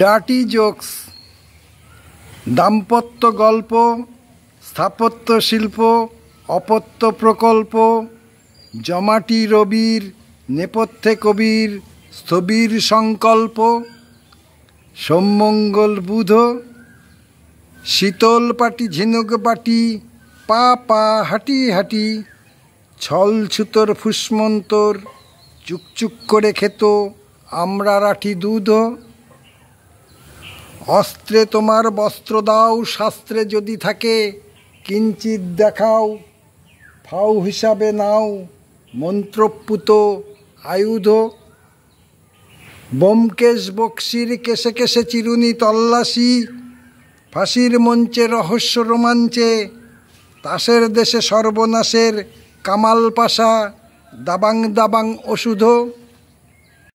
ডাটি jokes দাম্পত্য গল্প স্থাপত্য শিল্প অপত্য প্রকল্প জমাটি রবির নেপথ্যে কবির স্থবির সংকল্প সোমমঙ্গল বুধ শীতল পাটি ঝিনুক পাটি পা পা হাঁটি হাঁটি ছল ছুতর ফুসমন্তর চুকচুক করে খেত আমরা রাঠি দুধ অস্ত্রে তোমার বস্ত্র দাও শাস্ত্রে যদি থাকে কিঞ্চিত দেখাও ফাও হিসাবে নাও মন্ত্রপুত আয়ুধ বোমকেশ বক্সির কেশে কেশে চিরুনি তল্লাশি ফাঁসির মঞ্চে রহস্য রোমাঞ্চে তাসের দেশে সর্বনাশের কামাল পাশা দাবাং দাবাং ওষুধ